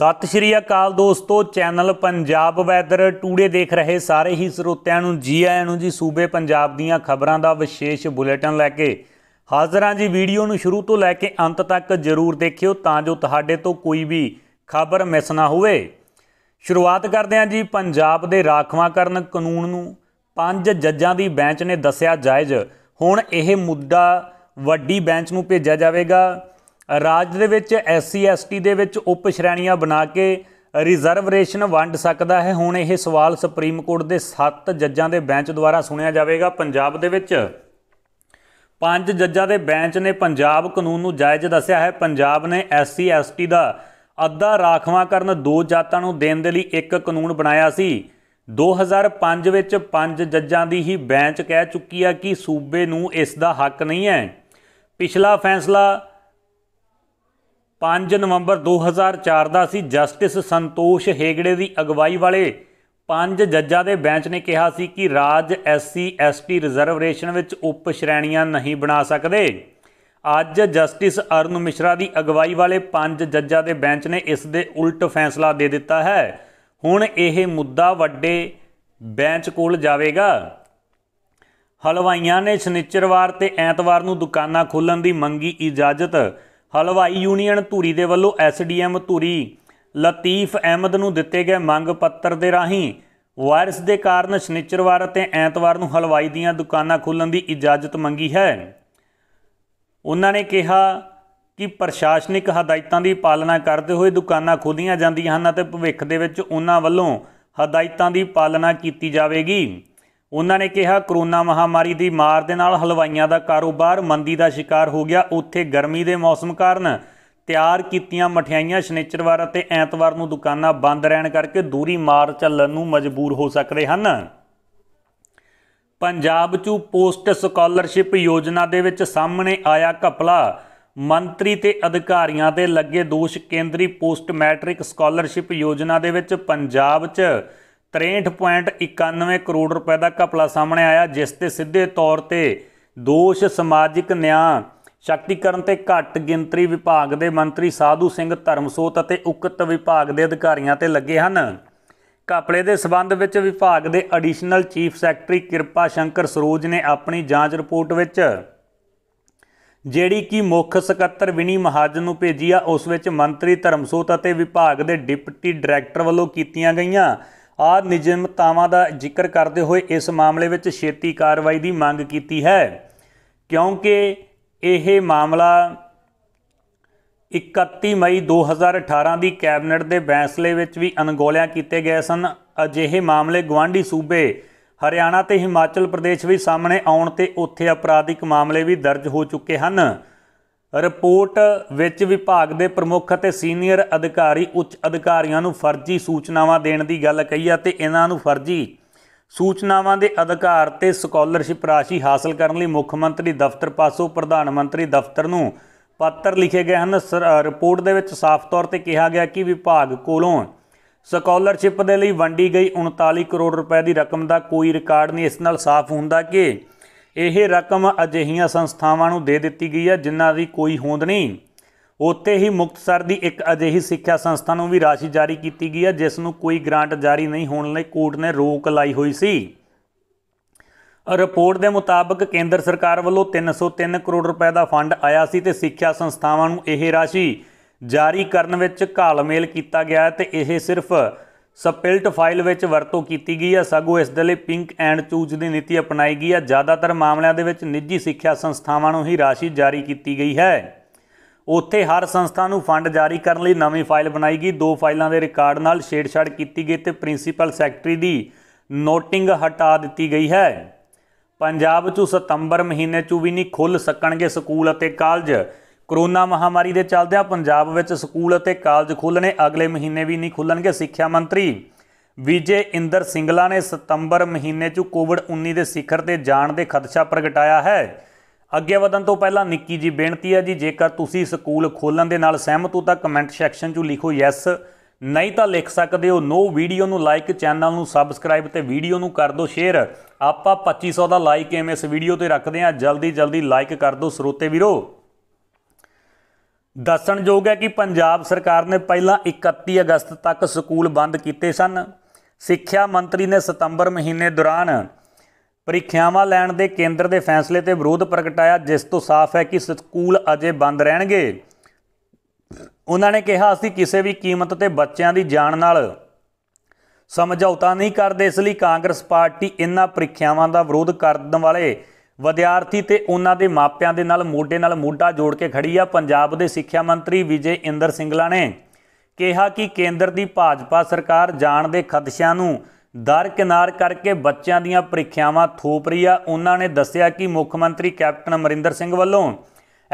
ਸਤਿ ਸ਼੍ਰੀ ਅਕਾਲ ਦੋਸਤੋ channel Punjab weather today ਦੇਖ ਰਹੇ ਸਾਰੇ ਹੀ ਸਰੋਤਿਆਂ ਨੂੰ ਜੀ ਆਇਆਂ ਨੂੰ ਜੀ ਸੂਬੇ ਪੰਜਾਬ ਦੀਆਂ ਖਬਰਾਂ ਦਾ ਵਿਸ਼ੇਸ਼ ਬੁਲੇਟਿਨ ਲੈ ਕੇ ਹਾਜ਼ਰ ਹਾਂ ਜੀ ਵੀਡੀਓ ਨੂੰ ਸ਼ੁਰੂ ਤੋਂ ਲੈ ਕੇ ਅੰਤ ਤੱਕ ਜ਼ਰੂਰ ਦੇਖਿਓ ਤਾਂ ਜੋ ਤੁਹਾਡੇ ਤੋਂ ਕੋਈ ਵੀ ਖਬਰ ਮਿਸ ਨਾ ਹੋਵੇ ਸ਼ੁਰੂਆਤ ਕਰਦੇ ਹਾਂ ਜੀ ਪੰਜਾਬ ਦੇ ਰਾਖਵਾਂਕਰਨ ਕਾਨੂੰਨ ਨੂੰ ਪੰਜ ਜੱਜਾਂ ਦੀ ਬੈਂਚ ਨੇ ਦੱਸਿਆ ਜਾਇਜ਼ ਹੁਣ ਇਹ ਮੁੱਦਾ ਵੱਡੀ ਬੈਂਚ ਨੂੰ ਭੇਜਿਆ ਜਾਵੇਗਾ ਰਾਜ ਦੇ ਵਿੱਚ ਐਸਸੀ ਐਸਟੀ ਦੇ ਵਿੱਚ ਉਪ ਸ਼੍ਰੇਣੀਆਂ ਬਣਾ ਕੇ ਰਿਜ਼ਰਵੇਸ਼ਨ ਵੰਡ ਸਕਦਾ ਹੈ ਹੁਣ ਇਹ ਸਵਾਲ ਸੁਪਰੀਮ ਕੋਰਟ ਦੇ 7 ਜੱਜਾਂ ਦੇ ਬੈਂਚ ਦੁਆਰਾ ਸੁਣਿਆ ਜਾਵੇਗਾ ਪੰਜਾਬ ਦੇ ਵਿੱਚ ਪੰਜ ਜੱਜਾਂ ਦੇ ਬੈਂਚ ਨੇ ਪੰਜਾਬ ਕਾਨੂੰਨ ਨੂੰ ਜਾਇਜ਼ ਦੱਸਿਆ ਹੈ ਪੰਜਾਬ ਨੇ ਐਸਸੀ ਐਸਟੀ ਦਾ ਅੱਧਾ ਰਾਖਵਾਂ ਕਰਨ ਦੋ ਜਾਤਾਂ ਨੂੰ ਦੇਣ ਦੇ ਲਈ ਇੱਕ ਕਾਨੂੰਨ ਬਣਾਇਆ ਸੀ 2005 ਵਿੱਚ ਪੰਜ ਜੱਜਾਂ ਦੀ ਹੀ ਬੈਂਚ ਕਹਿ ਚੁੱਕੀ ਆ ਕਿ ਸੂਬੇ ਨੂੰ ਇਸ ਦਾ ਹੱਕ ਨਹੀਂ ਹੈ ਪਿਛਲਾ ਫੈਸਲਾ 5 ਨਵੰਬਰ 2004 ਦਾ ਸੀ ਜਸਟਿਸ ਸੰਤੋਸ਼ ਹੇਗੜੇ ਦੀ ਅਗਵਾਈ ਵਾਲੇ ਪੰਜ ਜੱਜਾਂ ਦੇ ਬੈਂਚ ਨੇ ਕਿਹਾ ਸੀ ਕਿ ਰਾਜ ਐਸਸੀ ਐਸਟੀ ਰਿਜ਼ਰਵੇਸ਼ਨ ਵਿੱਚ ਉਪ ਸ਼੍ਰੇਣੀਆਂ ਨਹੀਂ ਬਣਾ ਸਕਦੇ ਅੱਜ ਜਸਟਿਸ ਅਰਨ ਮਿਸ਼ਰਾ ਦੀ ਅਗਵਾਈ ਵਾਲੇ ਪੰਜ ਜੱਜਾਂ ਦੇ ਬੈਂਚ ਨੇ ਇਸ ਦੇ ਉਲਟ ਫੈਸਲਾ ਦੇ ਦਿੱਤਾ ਹੈ ਹੁਣ ਇਹ ਮੁੱਦਾ ਵੱਡੇ ਬੈਂਚ ਕੋਲ ਜਾਵੇਗਾ ਹਲਵਾਈਆਂ ਨੇ ਸ਼ਨੀਚਰਵਾਰ ਤੇ ਐਤਵਾਰ ਨੂੰ ਦੁਕਾਨਾਂ ਖੋਲਣ ਦੀ ਮੰਗੀ ਇਜਾਜ਼ਤ ਹਲਵਾਈ ਯੂਨੀਅਨ ਧੂਰੀ ਦੇ ਵੱਲੋਂ ਐਸਡੀਐਮ ਧੂਰੀ ਲਤੀਫ ਅਹਿਮਦ ਨੂੰ ਦਿੱਤੇ ਗਏ ਮੰਗ ਪੱਤਰ ਦੇ ਰਾਹੀਂ ਵਾਇਰਸ ਦੇ ਕਾਰਨ ਸ਼ਨੀਚਰਵਾਰ ਅਤੇ ਐਤਵਾਰ ਨੂੰ ਹਲਵਾਈ ਦੀਆਂ ਦੁਕਾਨਾਂ ਖੋਲਣ ਦੀ ਇਜਾਜ਼ਤ ਮੰਗੀ ਹੈ ਉਹਨਾਂ ਨੇ ਕਿਹਾ ਕਿ ਪ੍ਰਸ਼ਾਸਨਿਕ ਹਦਾਇਤਾਂ ਦੀ ਪਾਲਣਾ ਕਰਦੇ ਹੋਏ ਦੁਕਾਨਾਂ ਖੋਲੀਆਂ ਜਾਂਦੀਆਂ ਹਨ ਅਤੇ ਭਵਿੱਖ ਦੇ ਵਿੱਚ ਉਹਨਾਂ ਵੱਲੋਂ ਹਦਾਇਤਾਂ ਦੀ ਪਾਲਣਾ ਕੀਤੀ ਜਾਵੇਗੀ ਉਹਨਾਂ ਨੇ ਕਿਹਾ ਕਰੋਨਾ ਮਹਾਮਾਰੀ ਦੀ ਮਾਰ ਦੇ ਨਾਲ ਹਲਵਾਈਆਂ ਦਾ ਕਾਰੋਬਾਰ ਮੰਦੀ ਦਾ ਸ਼ਿਕਾਰ ਹੋ ਗਿਆ ਉੱਥੇ ਗਰਮੀ ਦੇ ਮੌਸਮ ਕਾਰਨ ਤਿਆਰ ਕੀਤੀਆਂ ਮਠਿਆਈਆਂ ਸ਼ਨੀਚਰਵਾਰ ਅਤੇ ਐਤਵਾਰ ਨੂੰ ਦੁਕਾਨਾਂ ਬੰਦ ਰਹਿਣ ਕਰਕੇ ਦੂਰੀ ਮਾਰ ਚੱਲਣ ਨੂੰ ਮਜਬੂਰ ਹੋ ਸਕਦੇ ਹਨ ਪੰਜਾਬ 'ਚ ਪੋਸਟ ਸਕਾਲਰਸ਼ਿਪ ਯੋਜਨਾ ਦੇ ਵਿੱਚ ਸਾਹਮਣੇ ਆਇਆ ਘਪਲਾ ਮੰਤਰੀ ਤੇ ਅਧਿਕਾਰੀਆਂ ਦੇ ਲੱਗੇ ਦੋਸ਼ ਕੇਂਦਰੀ ਪੋਸਟ ਮੈਟ੍ਰਿਕ ਸਕਾਲਰਸ਼ਿਪ ਯੋਜਨਾ ਦੇ ਵਿੱਚ ਪੰਜਾਬ 'ਚ 63.91 ਕਰੋੜ ਰੁਪਏ ਦਾ ਘਪਲਾ ਸਾਹਮਣੇ ਆਇਆ ਜਿਸ ਤੇ ਸਿੱਧੇ ਤੌਰ ਤੇ ਦੋਸ਼ ਸਮਾਜਿਕ ਨਿਆਂ ਸ਼ਕਤੀਕਰਨ ਤੇ ਘੱਟ ਗਿਣਤਰੀ ਵਿਭਾਗ ਦੇ ਮੰਤਰੀ ਸਾਧੂ ਸਿੰਘ ਧਰਮਸੋਤ ਅਤੇ ਉਕਤ ਵਿਭਾਗ ਦੇ ਅਧਿਕਾਰੀਆਂ ਤੇ ਲੱਗੇ ਹਨ ਘਪਲੇ ਦੇ ਸਬੰਧ ਵਿੱਚ ਵਿਭਾਗ ਦੇ ਐਡੀਸ਼ਨਲ ਚੀਫ ਸੈਕਟਰੀ ਕਿਰਪਾ ਸ਼ੰਕਰ ਸਰੋਜ ਨੇ ਆਪਣੀ ਜਾਂਚ ਰਿਪੋਰਟ ਵਿੱਚ ਜਿਹੜੀ ਕਿ ਮੁੱਖ ਸਕੱਤਰ ਵਿਨੀ ਮਹਾਜਨ ਨੂੰ ਭੇਜੀ ਆ ਉਸ ਵਿੱਚ ਮੰਤਰੀ ਧਰਮਸੋਤ ਅਤੇ ਵਿਭਾਗ ਦੇ ਡਿਪਟੀ ਡਾਇਰੈਕਟਰ ਵੱਲੋਂ ਕੀਤੀਆਂ ਗਈਆਂ ਆ ਨਿਯਮਤਾਵਾਂ ਦਾ ਜ਼ਿਕਰ ਕਰਦੇ ਹੋਏ ਇਸ ਮਾਮਲੇ ਵਿੱਚ ਛੇਤੀ ਕਾਰਵਾਈ ਦੀ ਮੰਗ ਕੀਤੀ ਹੈ ਕਿਉਂਕਿ ਇਹ ਮਾਮਲਾ 31 ਮਈ 2018 ਦੀ ਕੈਬਨਿਟ ਦੇ ਫੈਸਲੇ ਵਿੱਚ ਵੀ ਅਣਗੋਲਿਆ ਕੀਤੇ ਗਏ ਸਨ ਅਜਿਹੇ ਮਾਮਲੇ ਗਵਾਂਢੀ ਸੂਬੇ ਹਰਿਆਣਾ ਤੇ ਹਿਮਾਚਲ ਪ੍ਰਦੇਸ਼ ਵੀ ਸਾਹਮਣੇ ਆਉਣ ਤੇ ਉੱਥੇ ਅਪਰਾਧਿਕ ਮਾਮਲੇ ਵੀ ਦਰਜ ਹੋ ਚੁੱਕੇ ਹਨ ਰਿਪੋਰਟ ਵਿੱਚ ਵਿਭਾਗ ਦੇ ਪ੍ਰਮੁੱਖ ਅਤੇ ਸੀਨੀਅਰ ਅਧਿਕਾਰੀ ਉੱਚ ਅਧਿਕਾਰੀਆਂ ਨੂੰ ਫਰਜ਼ੀ ਸੂਚਨਾਵਾਂ ਦੇਣ ਦੀ ਗੱਲ ਕਹੀ ਆ ਤੇ ਇਹਨਾਂ ਨੂੰ ਫਰਜ਼ੀ ਸੂਚਨਾਵਾਂ ਦੇ ਅਧਿਕਾਰ ਤੇ ਸਕਾਲਰਸ਼ਿਪ ਰਾਸ਼ੀ ਹਾਸਲ ਕਰਨ ਲਈ ਮੁੱਖ ਮੰਤਰੀ ਦਫ਼ਤਰ ਪਾਸੋਂ ਪ੍ਰਧਾਨ ਮੰਤਰੀ ਦਫ਼ਤਰ ਨੂੰ ਪੱਤਰ ਲਿਖੇ ਗਏ ਹਨ ਰਿਪੋਰਟ ਦੇ ਵਿੱਚ ਸਾਫ਼ ਤੌਰ ਤੇ ਕਿਹਾ ਗਿਆ ਕਿ ਵਿਭਾਗ ਕੋਲੋਂ ਸਕਾਲਰਸ਼ਿਪ ਦੇ ਲਈ ਵੰਡੀ ਗਈ 39 ਕਰੋੜ ਰੁਪਏ ਦੀ ਰਕਮ ਦਾ ਕੋਈ ਰਿਕਾਰਡ ਨਹੀਂ ਇਸ ਨਾਲ ਸਾਫ਼ ਹੁੰਦਾ ਕਿ ਇਹ ਰਕਮ ਅਜਿਹੀਆਂ ਸੰਸਥਾਵਾਂ ਨੂੰ ਦੇ ਦਿੱਤੀ ਗਈ ਹੈ ਜਿਨ੍ਹਾਂ ਦੀ ਕੋਈ ਹੋਂਦ ਨਹੀਂ ਉੱਥੇ ਹੀ ਮੁਕਤਸਰ ਦੀ ਇੱਕ ਅਜਿਹੀ ਸਿੱਖਿਆ ਸੰਸਥਾ ਨੂੰ ਵੀ ਰਾਸ਼ੀ ਜਾਰੀ ਕੀਤੀ ਗਈ ਹੈ ਜਿਸ ਨੂੰ ਕੋਈ ਗ੍ਰਾਂਟ ਜਾਰੀ ਨਹੀਂ ਹੋਣ ਲਈ ਕੋਰਟ ਨੇ ਰੋਕ ਲਾਈ ਹੋਈ ਸੀ ਰਿਪੋਰਟ ਦੇ ਮੁਤਾਬਕ ਕੇਂਦਰ ਸਰਕਾਰ ਵੱਲੋਂ 303 ਕਰੋੜ ਰੁਪਏ ਦਾ ਫੰਡ ਆਇਆ ਸੀ ਤੇ ਸਿੱਖਿਆ ਸੰਸਥਾਵਾਂ ਨੂੰ ਇਹ ਰਾਸ਼ੀ ਜਾਰੀ ਕਰਨ ਵਿੱਚ ਘਾਲਮੇਲ ਕੀਤਾ ਗਿਆ ਤੇ ਇਹ ਸਿਰਫ ਸਪਿਲਟ ਫਾਈਲ ਵਿੱਚ ਵਰਤੋਂ ਕੀਤੀ ਗਈ ਹੈ ਸਗੋਂ ਇਸ ਦੇ ਲਈ ਪਿੰਕ ਐਂਡ ਚੂਜ਼ ਦੀ ਨੀਤੀ ਅਪਣਾਈ ਗਈ ਹੈ ਜ਼ਿਆਦਾਤਰ ਮਾਮਲਿਆਂ ਦੇ ਵਿੱਚ ਨਿੱਜੀ ਸਿੱਖਿਆ ਸੰਸਥਾਵਾਂ ਨੂੰ ਹੀ ਰਾਸ਼ੀ ਜਾਰੀ ਕੀਤੀ ਗਈ ਹੈ ਉੱਥੇ ਹਰ ਸੰਸਥਾ ਨੂੰ ਫੰਡ ਜਾਰੀ ਕਰਨ ਲਈ ਨਵੀਂ ਫਾਈਲ ਬਣਾਈ ਗਈ ਦੋ ਫਾਈਲਾਂ ਦੇ ਰਿਕਾਰਡ ਨਾਲ ਛੇੜਛਾੜ ਕੀਤੀ ਗਈ ਤੇ ਪ੍ਰਿੰਸੀਪਲ ਸੈਕਟਰੀ ਦੀ ਨੋਟਿੰਗ ਹਟਾ ਦਿੱਤੀ ਗਈ ਹੈ ਪੰਜਾਬ 'ਚ ਸਤੰਬਰ ਮਹੀਨੇ 'ਚ ਵੀ ਨਹੀਂ ਖੁੱਲ ਸਕਣਗੇ ਸਕੂਲ ਅਤੇ ਕਾਲਜ ਕਰੋਨਾ ਮਹਾਮਾਰੀ ਦੇ ਚੱਲਦਿਆਂ ਪੰਜਾਬ ਵਿੱਚ ਸਕੂਲ ਅਤੇ ਕਾਲਜ ਖੋਲਣੇ ਅਗਲੇ ਮਹੀਨੇ ਵੀ ਨਹੀਂ ਖੁੱਲਣਗੇ ਸਿੱਖਿਆ ਮੰਤਰੀ ਵਿਜੇ ਇੰਦਰ ਸਿੰਗਲਾ ਨੇ ਸਤੰਬਰ ਮਹੀਨੇ 'ਚ ਕੋਵਿਡ-19 ਦੇ ਸਿਖਰ ਤੇ ਜਾਣ ਦੇ ਖਦਸ਼ਾ ਪ੍ਰਗਟਾਇਆ ਹੈ ਅੱਗੇ ਵਧਣ ਤੋਂ ਪਹਿਲਾਂ ਨਿੱਕੀ ਜੀ ਬੇਨਤੀ ਹੈ ਜੀ ਜੇਕਰ ਤੁਸੀਂ ਸਕੂਲ ਖੋਲਣ ਦੇ ਨਾਲ ਸਹਿਮਤ ਹੋ ਤਾਂ ਕਮੈਂਟ ਸੈਕਸ਼ਨ 'ਚ ਲਿਖੋ ਯੈਸ ਨਹੀਂ ਤਾਂ ਲਿਖ ਸਕਦੇ ਹੋ ਨੋ ਵੀਡੀਓ ਨੂੰ ਲਾਈਕ ਚੈਨਲ ਨੂੰ ਸਬਸਕ੍ਰਾਈਬ ਤੇ ਵੀਡੀਓ ਨੂੰ ਕਰ ਦਿਓ ਸ਼ੇਅਰ ਆਪਾਂ 2500 ਦਾ ਲਾਈਕ ਐਮ ਇਸ ਵੀਡੀਓ ਤੇ ਰੱਖਦੇ ਹਾਂ ਜਲਦੀ ਜਲਦੀ ਲਾਈਕ ਕਰ ਦਿਓ ਸਰੋਤੇ ਵੀਰੋ ਦੱਸਣਯੋਗ ਹੈ ਕਿ ਪੰਜਾਬ ਸਰਕਾਰ ਨੇ ਪਹਿਲਾਂ 31 ਅਗਸਤ ਤੱਕ ਸਕੂਲ ਬੰਦ ਕੀਤੇ ਸਨ ਸਿੱਖਿਆ ਮੰਤਰੀ ਨੇ ਸਤੰਬਰ ਮਹੀਨੇ ਦੌਰਾਨ ਪ੍ਰੀਖਿਆਵਾਂ ਲੈਣ ਦੇ ਕੇਂਦਰ ਦੇ ਫੈਸਲੇ ਤੇ ਵਿਰੋਧ ਪ੍ਰਗਟਾਇਆ ਜਿਸ ਤੋਂ ਸਾਫ਼ ਹੈ ਕਿ ਸਕੂਲ ਅਜੇ ਬੰਦ ਰਹਿਣਗੇ ਉਹਨਾਂ ਨੇ ਕਿਹਾ ਅਸੀਂ ਕਿਸੇ ਵੀ ਕੀਮਤ ਤੇ ਬੱਚਿਆਂ ਦੀ ਜਾਨ ਨਾਲ ਸਮਝੌਤਾ ਨਹੀਂ ਕਰਦੇ ਇਸ ਲਈ ਕਾਂਗਰਸ ਪਾਰਟੀ ਇਹਨਾਂ ਪ੍ਰੀਖਿਆਵਾਂ ਦਾ ਵਿਰੋਧ ਕਰਨ ਵਾਲੇ ਵਿਦਿਆਰਥੀ ਤੇ ਉਹਨਾਂ ਦੇ ਮਾਪਿਆਂ ਦੇ ਨਾਲ ਮੋਢੇ ਨਾਲ ਮੋਢਾ ਜੋੜ ਕੇ ਖੜੀ ਆ ਪੰਜਾਬ ਦੇ ਸਿੱਖਿਆ ਮੰਤਰੀ ਵਿਜੇ ਇੰਦਰ ਸਿੰਘਲਾ ਨੇ ਕਿਹਾ ਕਿ ਕੇਂਦਰ ਦੀ ਭਾਜਪਾ ਸਰਕਾਰ ਜਾਣ ਦੇ ਖਦਸ਼ਿਆਂ ਨੂੰ ਦਰਕਿਨਾਰ ਕਰਕੇ ਬੱਚਿਆਂ ਦੀਆਂ ਪ੍ਰੀਖਿਆਵਾਂ ਥੋਪ ਰਹੀ ਆ ਉਹਨਾਂ ਨੇ ਦੱਸਿਆ ਕਿ ਮੁੱਖ ਮੰਤਰੀ ਕੈਪਟਨ ਅਮਰਿੰਦਰ ਸਿੰਘ ਵੱਲੋਂ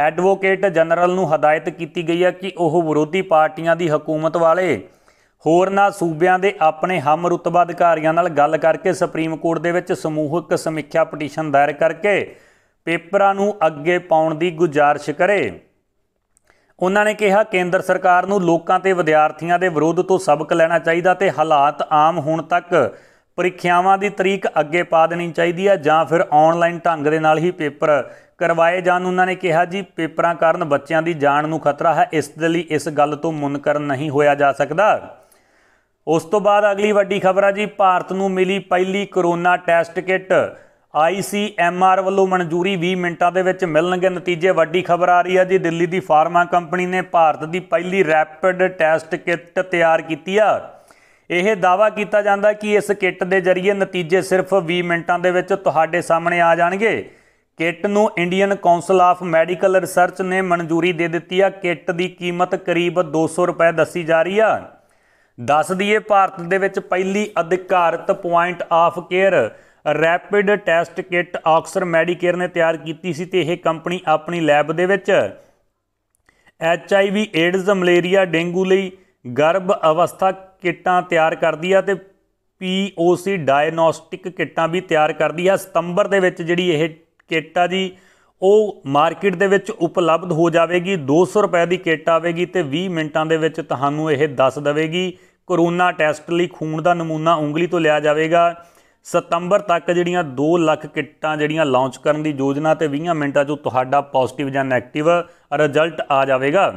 ਐਡਵੋਕੇਟ ਜਨਰਲ ਨੂੰ ਹਦਾਇਤ ਕੀਤੀ ਗਈ ਹੈ ਕਿ ਉਹ ਵਿਰੋਧੀ ਪਾਰਟੀਆਂ ਦੀ ਹਕੂਮਤ ਵਾਲੇ ਹੋਰਨਾਂ ਸੂਬਿਆਂ ਦੇ ਆਪਣੇ ਹਮ ਰੁਤਬਾ ਅਧਿਕਾਰੀਆਂ ਨਾਲ ਗੱਲ ਕਰਕੇ ਸੁਪਰੀਮ ਕੋਰਟ ਦੇ ਵਿੱਚ ਸਮੂਹਕ ਸਮੀਖਿਆ ਪਟੀਸ਼ਨ ਦਾਇਰ ਕਰਕੇ ਪੇਪਰਾਂ ਨੂੰ ਅੱਗੇ ਪਾਉਣ ਦੀ ਗੁਜਾਰਿਸ਼ ਕਰੇ ਉਹਨਾਂ ਨੇ ਕਿਹਾ ਕੇਂਦਰ ਸਰਕਾਰ ਨੂੰ ਲੋਕਾਂ ਤੇ ਵਿਦਿਆਰਥੀਆਂ ਦੇ ਵਿਰੋਧ ਤੋਂ ਸਬਕ ਲੈਣਾ ਚਾਹੀਦਾ ਤੇ ਹਾਲਾਤ ਆਮ ਹੋਣ ਤੱਕ ਪ੍ਰੀਖਿਆਵਾਂ ਦੀ ਤਰੀਕ ਅੱਗੇ ਪਾ ਦੇਣੀ ਚਾਹੀਦੀ ਹੈ ਜਾਂ ਫਿਰ ਆਨਲਾਈਨ ਢੰਗ ਦੇ ਨਾਲ ਹੀ ਪੇਪਰ ਕਰਵਾਏ ਜਾਣ ਉਹਨਾਂ ਨੇ ਕਿਹਾ ਜੀ ਪੇਪਰਾਂ ਕਾਰਨ ਬੱਚਿਆਂ ਦੀ ਜਾਨ ਨੂੰ ਖਤਰਾ ਹੈ ਇਸ ਦੇ ਲਈ ਇਸ ਗੱਲ ਤੋਂ ਮੁਨਕਰ ਨਹੀਂ ਹੋਇਆ ਜਾ ਸਕਦਾ ਉਸ ਤੋਂ ਬਾਅਦ ਅਗਲੀ ਵੱਡੀ ਖਬਰ ਆ ਜੀ ਭਾਰਤ ਨੂੰ ਮਿਲੀ ਪਹਿਲੀ ਕਰੋਨਾ ਟੈਸਟ ਕਿੱਟ ICMR ਵੱਲੋਂ ਮਨਜ਼ੂਰੀ 20 ਮਿੰਟਾਂ ਦੇ ਵਿੱਚ ਮਿਲਣਗੇ ਨਤੀਜੇ ਵੱਡੀ ਖਬਰ ਆ ਰਹੀ ਹੈ ਜੀ ਦਿੱਲੀ ਦੀ ਫਾਰਮਾ ਕੰਪਨੀ ਨੇ ਭਾਰਤ ਦੀ ਪਹਿਲੀ ਰੈਪਿਡ ਟੈਸਟ ਕਿੱਟ ਤਿਆਰ ਕੀਤੀ ਆ ਇਹ ਦਾਵਾ ਕੀਤਾ ਜਾਂਦਾ ਕਿ ਇਸ ਕਿੱਟ ਦੇ ਜ਼ਰੀਏ ਨਤੀਜੇ ਸਿਰਫ 20 ਮਿੰਟਾਂ ਦੇ ਵਿੱਚ ਤੁਹਾਡੇ ਸਾਹਮਣੇ ਆ ਜਾਣਗੇ ਕਿੱਟ ਨੂੰ Indian council of medical research ਨੇ ਮਨਜ਼ੂਰੀ ਦੇ ਦਿੱਤੀ ਆ ਕਿੱਟ ਦੀ ਕੀਮਤ ਕਰੀਬ 200 ਰੁਪਏ ਦੱਸੀ ਜਾ ਰਹੀ ਆ ਦੱਸ ਦਈਏ ਭਾਰਤ ਦੇ ਵਿੱਚ ਪਹਿਲੀ ਅਧਿਕਾਰਤ point of care rapid test kit ਆਕਸਰ ਮੈਡੀਕੇਅਰ ਨੇ ਤਿਆਰ ਕੀਤੀ ਸੀ ਤੇ ਇਹ ਕੰਪਨੀ ਆਪਣੀ ਲੈਬ ਦੇ ਵਿੱਚ H I V AIDS malaria dengue ਲਈ ਗਰਭ ਅਵਸਥਾ ਕਿੱਟਾਂ ਤਿਆਰ ਕਰਦੀ ਆ ਤੇ ਪੀ ਸੀ ਡਾਇਗਨੋਸਟਿਕ ਕਿੱਟਾਂ ਵੀ ਤਿਆਰ ਕਰਦੀ ਆ ਸਤੰਬਰ ਦੇ ਵਿੱਚ ਜਿਹੜੀ ਇਹ ਕਿੱਟ ਆ ਜੀ ਉਹ ਮਾਰਕੀਟ ਦੇ ਵਿੱਚ ਉਪਲਬਧ ਹੋ ਜਾਵੇਗੀ 200 ਰੁਪਏ ਦੀ ਕਿੱਟ ਆਵੇਗੀ ਤੇ 20 ਮਿੰਟਾਂ ਦੇ ਵਿੱਚ ਤੁਹਾਨੂੰ ਇਹ ਦੱਸ ਦੇਵੇਗੀ ਕਰੋਨਾ ਟੈਸਟ ਲਈ ਖੂਨ ਦਾ ਨਮੂਨਾ ਉਂਗਲੀ ਤੋਂ ਲਿਆ ਜਾਵੇਗਾ ਸਤੰਬਰ ਤੱਕ ਜਿਹੜੀਆਂ 2 ਲੱਖ ਕਿੱਟਾਂ ਜਿਹੜੀਆਂ ਲਾਂਚ ਕਰਨ ਦੀ ਯੋਜਨਾ ਤੇ 20 ਮਿੰਟਾਂ 'ਚ ਤੁਹਾਡਾ ਪੋਜ਼ਿਟਿਵ ਜਾਂ ਨੈਗੇਟਿਵ ਰਿਜ਼ਲਟ ਆ ਜਾਵੇਗਾ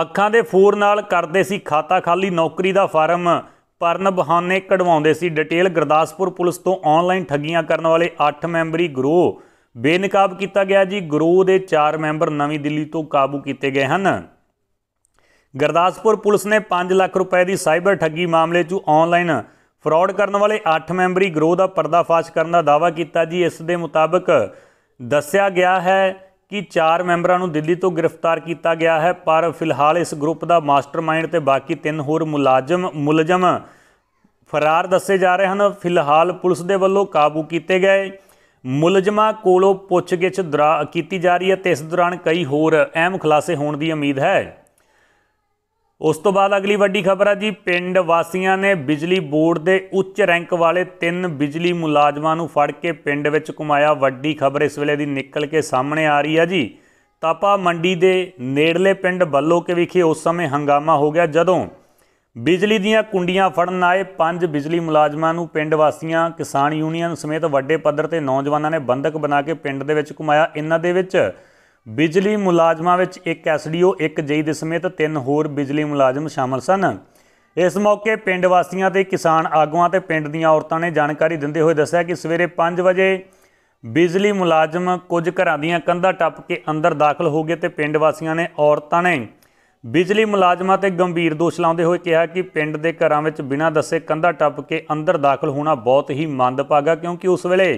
ਅੱਖਾਂ ਦੇ ਫੋਰ ਨਾਲ ਕਰਦੇ ਸੀ ਖਾਤਾ ਖਾਲੀ ਨੌਕਰੀ ਦਾ ਫਾਰਮ ਪਰਨ ਬਹਾਨੇ ਕਢਵਾਉਂਦੇ ਸੀ ਡਿਟੇਲ ਗੁਰਦਾਸਪੁਰ ਪੁਲਿਸ ਤੋਂ ਆਨਲਾਈਨ ਠੱਗੀਆਂ ਕਰਨ ਵਾਲੇ 8 ਮੈਂਬਰੀ ਗਰੋਹ ਬੇਨਕਾਬ ਕੀਤਾ ਗਿਆ ਜੀ ਗਰੋਹ ਦੇ 4 ਮੈਂਬਰ ਨਵੀਂ ਦਿੱਲੀ ਤੋਂ ਕਾਬੂ ਕੀਤੇ ਗਏ ਹਨ ਗਰਦਾਸਪੁਰ ਪੁਲਿਸ ਨੇ 5 ਲੱਖ ਰੁਪਏ ਦੀ ਸਾਈਬਰ ਠੱਗੀ ਮਾਮਲੇ 'ਚ ਆਨਲਾਈਨ ਫਰਾਡ ਕਰਨ ਵਾਲੇ 8 ਮੈਂਬਰੀ ਗਰੋਹ ਦਾ ਪਰਦਾਫਾਸ਼ ਕਰਨ ਦਾ ਦਾਅਵਾ ਕੀਤਾ ਜੀ ਇਸ ਦੇ ਮੁਤਾਬਕ ਦੱਸਿਆ ਗਿਆ ਹੈ ਕਿ 4 ਮੈਂਬਰਾਂ ਨੂੰ ਦਿੱਲੀ ਤੋਂ ਗ੍ਰਿਫਤਾਰ ਕੀਤਾ ਗਿਆ ਹੈ ਪਰ ਫਿਲਹਾਲ ਇਸ ਗਰੁੱਪ ਦਾ ਮਾਸਟਰਮਾਈਂਡ ਤੇ ਬਾਕੀ 3 ਹੋਰ ਮੁਲਾਜ਼ਮ ਮੁਲਜ਼ਮ ਫਰਾਰ ਦੱਸੇ ਜਾ ਰਹੇ ਹਨ ਫਿਲਹਾਲ ਪੁਲਿਸ ਦੇ ਵੱਲੋਂ ਕਾਬੂ ਕੀਤੇ ਗਏ ਮੁਲਜ਼ਮਾਂ ਕੋਲੋਂ ਪੁੱਛਗਿੱਛ ਕੀਤੀ ਜਾ ਰਹੀ ਹੈ ਤੇ ਇਸ ਦੌਰਾਨ ਕਈ ਹੋਰ ਅਹਿਮ ਖੁਲਾਸੇ ਹੋਣ ਦੀ ਉਮੀਦ ਹੈ ਉਸ ਤੋਂ ਬਾਅਦ ਅਗਲੀ ਵੱਡੀ ਖਬਰ ਹੈ ਜੀ ਪਿੰਡ ਵਾਸੀਆਂ ਨੇ ਬਿਜਲੀ ਬੋਰਡ ਦੇ ਉੱਚ ਰੈਂਕ ਵਾਲੇ ਤਿੰਨ ਬਿਜਲੀ ਮੁਲਾਜ਼ਮਾਂ ਨੂੰ ਫੜ ਕੇ ਪਿੰਡ ਵਿੱਚ ਘੁਮਾਇਆ ਵੱਡੀ ਖਬਰ ਇਸ ਵੇਲੇ ਦੀ ਨਿਕਲ ਕੇ ਸਾਹਮਣੇ ਆ ਰਹੀ ਹੈ ਜੀ ਤਾਪਾ ਮੰਡੀ ਦੇ ਨੇੜਲੇ ਪਿੰਡ ਬੱਲੋ ਕੇ ਵਿਖੇ ਉਸ ਸਮੇਂ ਹੰਗਾਮਾ ਹੋ ਗਿਆ ਜਦੋਂ ਬਿਜਲੀ ਦੀਆਂ ਕੁੰਡੀਆਂ ਫੜਨ ਆਏ ਪੰਜ ਬਿਜਲੀ ਮੁਲਾਜ਼ਮਾਂ ਨੂੰ ਪਿੰਡ ਵਾਸੀਆਂ ਕਿਸਾਨ ਯੂਨੀਅਨ ਸਮੇਤ ਵੱਡੇ ਪੱਧਰ ਤੇ ਨੌਜਵਾਨਾਂ ਨੇ ਬੰਦਕ ਬਣਾ ਕੇ ਪਿੰਡ ਦੇ ਵਿੱਚ ਘੁਮਾਇਆ ਇਹਨਾਂ ਦੇ ਵਿੱਚ ਬਿਜਲੀ ਮੁਲਾਜ਼ਮਾਂ ਵਿੱਚ ਇੱਕ ਐਸਡੀਓ ਇੱਕ ਜੇਈ ਦੇ ਸਮੇਤ ਤਿੰਨ ਹੋਰ ਬਿਜਲੀ ਮੁਲਾਜ਼ਮ ਸ਼ਾਮਲ ਸਨ ਇਸ ਮੌਕੇ ਪਿੰਡ ਵਾਸੀਆਂ ਤੇ ਕਿਸਾਨ ਆਗੂਆਂ ਤੇ ਪਿੰਡ ਦੀਆਂ ਔਰਤਾਂ ਨੇ ਜਾਣਕਾਰੀ ਦਿੰਦੇ ਹੋਏ ਦੱਸਿਆ ਕਿ ਸਵੇਰੇ 5 ਵਜੇ ਬਿਜਲੀ ਮੁਲਾਜ਼ਮ ਕੁਝ ਘਰਾਂ ਦੀਆਂ ਕੰਧਾਂ ਟੱਪ ਕੇ ਅੰਦਰ ਦਾਖਲ ਹੋ ਗਏ ਤੇ ਪਿੰਡ ਵਾਸੀਆਂ ਨੇ ਔਰਤਾਂ ਨੇ ਬਿਜਲੀ ਮੁਲਾਜ਼ਮਾਂ ਤੇ ਗੰਭੀਰ ਦੋਸ਼ ਲਾਉਂਦੇ ਹੋਏ ਕਿਹਾ ਕਿ ਪਿੰਡ ਦੇ ਘਰਾਂ ਵਿੱਚ ਬਿਨਾਂ ਦੱਸੇ ਕੰਧਾ ਟੱਪ ਕੇ ਅੰਦਰ ਦਾਖਲ ਹੋਣਾ ਬਹੁਤ ਹੀ ਮੰਦਭਾਗਾ ਕਿਉਂਕਿ ਉਸ ਵੇਲੇ